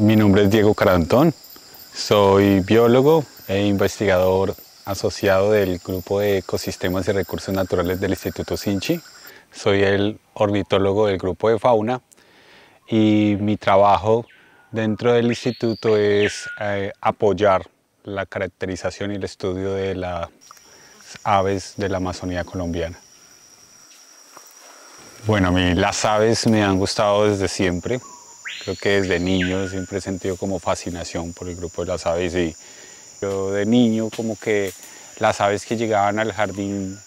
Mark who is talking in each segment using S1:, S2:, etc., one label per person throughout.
S1: Mi nombre es Diego Carantón, soy biólogo e investigador asociado del Grupo de Ecosistemas y Recursos Naturales del Instituto Sinchi. Soy el ornitólogo del Grupo de Fauna y mi trabajo dentro del instituto es eh, apoyar la caracterización y el estudio de las aves de la Amazonía colombiana. Bueno, a mí las aves me han gustado desde siempre. Creo que desde niño siempre he sentido como fascinación por el grupo de las aves y yo de niño como que las aves que llegaban al jardín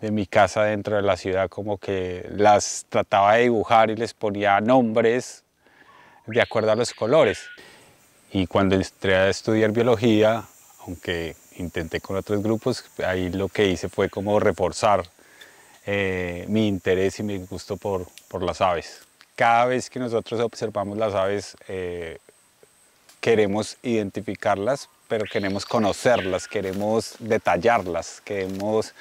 S1: de mi casa dentro de la ciudad como que las trataba de dibujar y les ponía nombres de acuerdo a los colores. Y cuando entré a estudiar biología, aunque intenté con otros grupos, ahí lo que hice fue como reforzar eh, mi interés y mi gusto por las aves cada vez que nosotros observamos las aves, eh, queremos identificarlas, pero queremos conocerlas, queremos detallarlas, queremos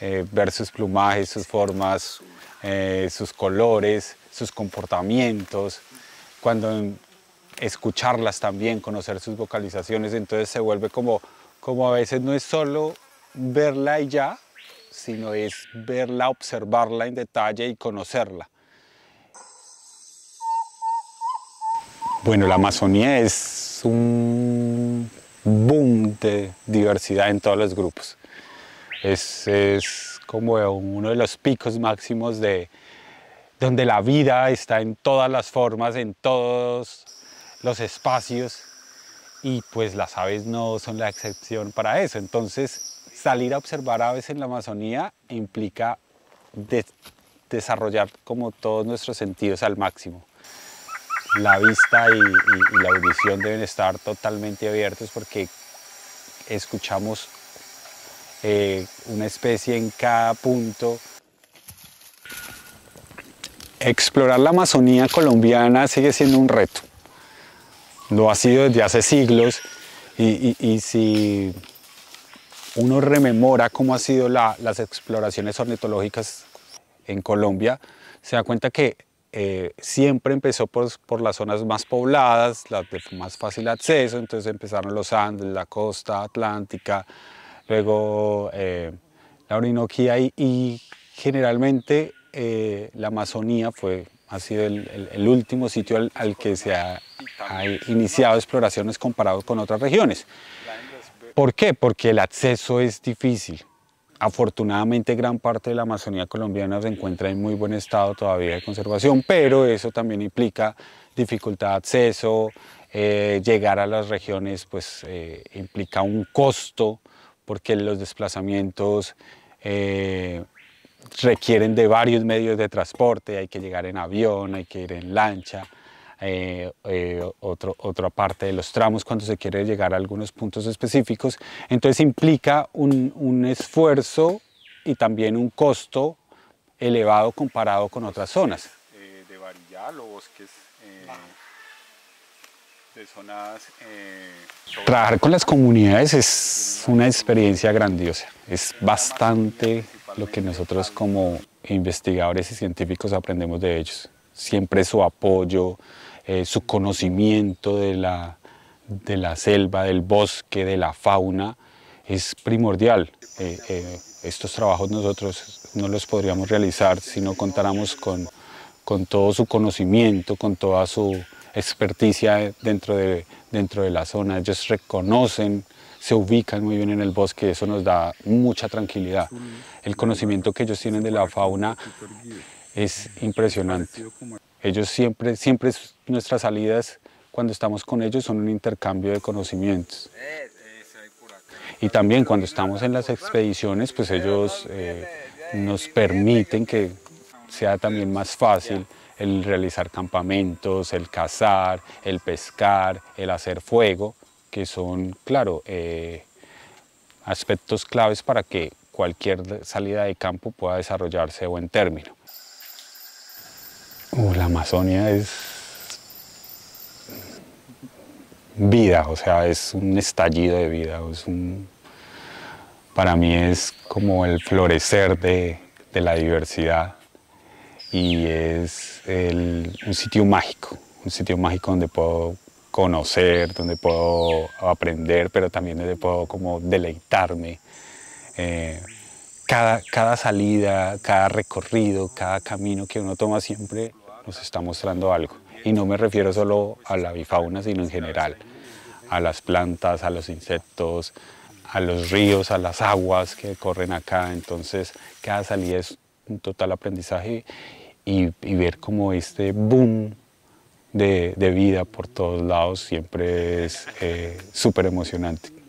S1: eh, ver sus plumajes, sus formas, eh, sus colores, sus comportamientos, cuando escucharlas también, conocer sus vocalizaciones, entonces se vuelve como, como a veces no es solo verla y ya, sino es verla, observarla en detalle y conocerla. Bueno, la Amazonía es un boom de diversidad en todos los grupos. Es, es, como uno de los picos máximos de donde la vida está en todas las formas, en todos los espacios y pues las aves no son la excepción para eso. Entonces salir a observar aves en la Amazonía implica desarrollar como todos nuestros sentidos al máximo la vista y, la audición deben estar totalmente abiertos porque escuchamos eh, una especie en cada punto. Explorar la Amazonía colombiana sigue siendo un reto. Lo ha sido desde hace siglos y, si uno rememora cómo han sido las exploraciones ornitológicas en Colombia, se da cuenta que eh, siempre empezó pues, por, las zonas más pobladas, las de más fácil acceso, entonces empezaron los Andes, la costa atlántica, luego eh, la Orinoquía y, generalmente eh, la Amazonía fue, ha sido el, último sitio al, que se ha, iniciado exploraciones comparado con otras regiones. ¿Por qué? Porque el acceso es difícil. Afortunadamente gran parte de la Amazonía colombiana se encuentra en muy buen estado todavía de conservación, pero eso también implica dificultad de acceso, eh, llegar a las regiones pues eh, implica un costo porque los desplazamientos eh, requieren de varios medios de transporte, hay que llegar en avión, hay que ir en lancha, eh, eh, otro, otra parte de los tramos cuando se quiere llegar a algunos puntos específicos. Entonces implica un, un esfuerzo y también un costo elevado comparado con otras zonas. Eh, de bosques eh, de zonas... Trabajar con las comunidades es una experiencia grandiosa, es bastante lo que nosotros como investigadores y científicos aprendemos de ellos. Siempre su apoyo, eh, su conocimiento de la, de la selva, del bosque, de la fauna, es primordial. Eh, eh, estos trabajos nosotros no los podríamos realizar si no contáramos con, con todo su conocimiento, con toda su experticia dentro de, dentro de la zona. Ellos reconocen, se ubican muy bien en el bosque, eso nos da mucha tranquilidad. El conocimiento que ellos tienen de la fauna es impresionante. Ellos siempre, siempre nuestras salidas cuando estamos con ellos son un intercambio de conocimientos. Y también cuando estamos en las expediciones, pues ellos eh, nos permiten que sea también más fácil el realizar campamentos, el cazar, el pescar, el hacer fuego, que son, claro, eh, aspectos claves para que cualquier salida de campo pueda desarrollarse a buen término. Uh, la Amazonia es vida, o sea, es un estallido de vida, es un... para mí es como el florecer de, la diversidad y es un sitio mágico, un sitio mágico donde puedo conocer, donde puedo aprender, pero también donde puedo como deleitarme. Eh, cada, cada salida, cada recorrido, cada camino que uno toma siempre nos está mostrando algo. Y no me refiero solo a la bifauna, sino en general, a las plantas, a los insectos, a los ríos, a las aguas que corren acá. Entonces, cada salida es un total aprendizaje y, ver como este boom de, vida por todos lados siempre es eh, súper emocionante.